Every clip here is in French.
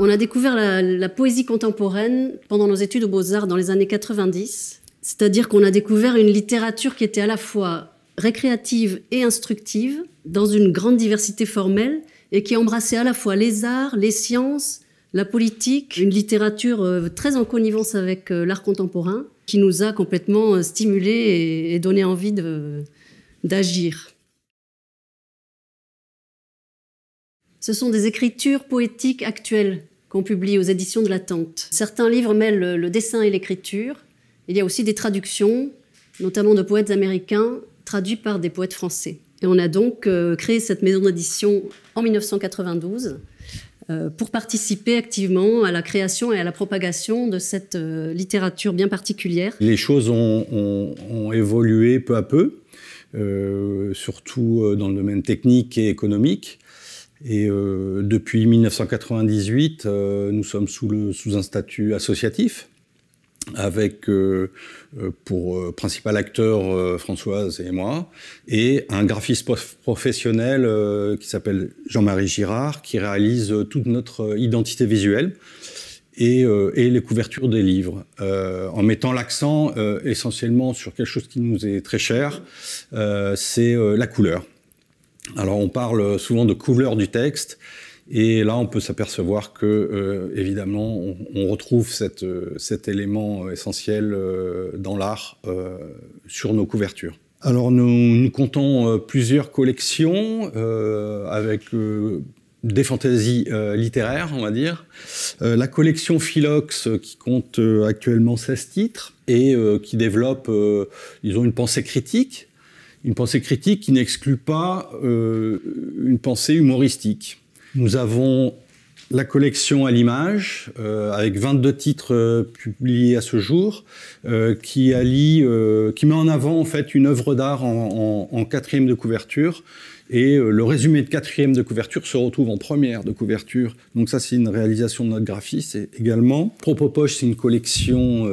On a découvert la, poésie contemporaine pendant nos études aux beaux-arts dans les années 90, c'est-à-dire qu'on a découvert une littérature qui était à la fois récréative et instructive, dans une grande diversité formelle, et qui embrassait à la fois les arts, les sciences, la politique, une littérature euh, très en connivence avec euh, l'art contemporain, qui nous a complètement euh, stimulés et donné envie d'agir. ce sont des écritures poétiques actuelles qu'on publie aux éditions de la Tente. Certains livres mêlent le, dessin et l'écriture. Il y a aussi des traductions, notamment de poètes américains, traduits par des poètes français. Et on a donc euh, créé cette maison d'édition en 1992 euh, pour participer activement à la création et à la propagation de cette euh, littérature bien particulière. Les choses ont évolué peu à peu, surtout dans le domaine technique et économique. Et euh, depuis 1998, euh, nous sommes sous, un statut associatif, avec euh, pour principal acteur Françoise et moi, et un graphiste professionnel qui s'appelle Jean-Marie Girard, qui réalise toute notre identité visuelle. Et, et les couvertures des livres, en mettant l'accent essentiellement sur quelque chose qui nous est très cher, c'est la couleur. Alors on parle souvent de couleur du texte, et là on peut s'apercevoir que euh, évidemment on, retrouve euh, cet élément euh, essentiel dans l'art sur nos couvertures. Alors nous, comptons plusieurs collections avec des fantaisies littéraires, on va dire. la collection Philox, qui compte actuellement 16 titres et qui développe, ont une pensée critique une pensée critique qui n'exclut pas euh, une pensée humoristique. Nous avons la collection à l'image, euh, avec 22 titres euh, publiés à ce jour, qui allie, qui met en avant en fait une œuvre d'art en, quatrième de couverture, et le résumé de quatrième de couverture se retrouve en première de couverture. Donc ça, c'est une réalisation de notre graphiste également également. poche c'est une collection,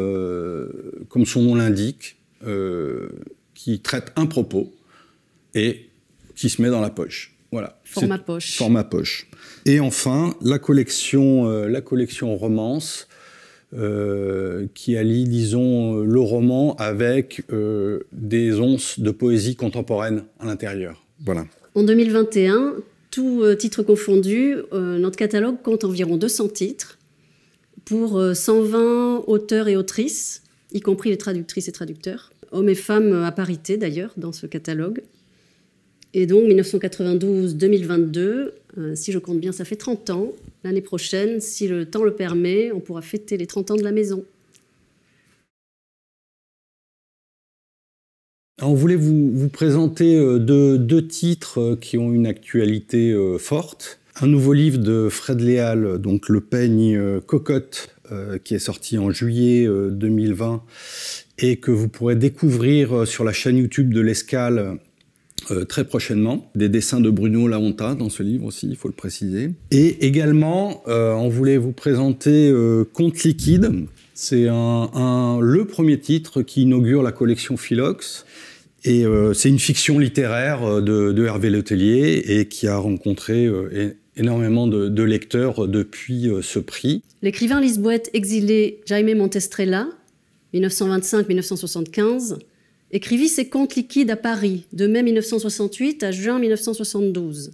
comme son nom l'indique qui traite un propos et qui se met dans la poche. Voilà. Format poche. Format poche. Et enfin, la collection, euh, la collection romance, euh, qui allie, disons, euh, le roman avec des onces de poésie contemporaine à l'intérieur. Voilà. En 2021, tout titres confondus, notre catalogue compte environ 200 titres pour 120 auteurs et autrices, y compris les traductrices et traducteurs hommes et femmes à parité d'ailleurs dans ce catalogue. Et donc 1992-2022, euh, si je compte bien, ça fait 30 ans. L'année prochaine, si le temps le permet, on pourra fêter les 30 ans de la maison. on voulait vous, présenter euh, deux, titres euh, qui ont une actualité forte. Un nouveau livre de Fred Léal, donc Le peigne cocotte euh, qui est sorti en juillet 2020 euh, et que vous pourrez découvrir euh, sur la chaîne YouTube de l'Escale très prochainement. Des dessins de Bruno Laonta dans ce livre aussi, il faut le préciser. Et également, on voulait vous présenter Compte liquide. C'est un, le premier titre qui inaugure la collection Philox. Et c'est une fiction littéraire de, de Hervé Letellier et qui a rencontré énormément de, lecteurs depuis euh, ce prix. L'écrivain lisboète exilé Jaime Montestrella, 1925-1975, écrivit ses contes liquides à Paris, de mai 1968 à juin 1972,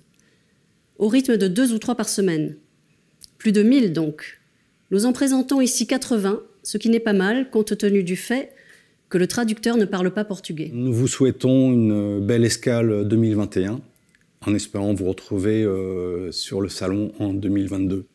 au rythme de deux ou trois par semaine. Plus de 1000 donc. Nous en présentons ici 80, ce qui n'est pas mal compte tenu du fait que le traducteur ne parle pas portugais. Nous vous souhaitons une euh, belle escale 2021 en espérant vous retrouver euh, sur le salon en 2022.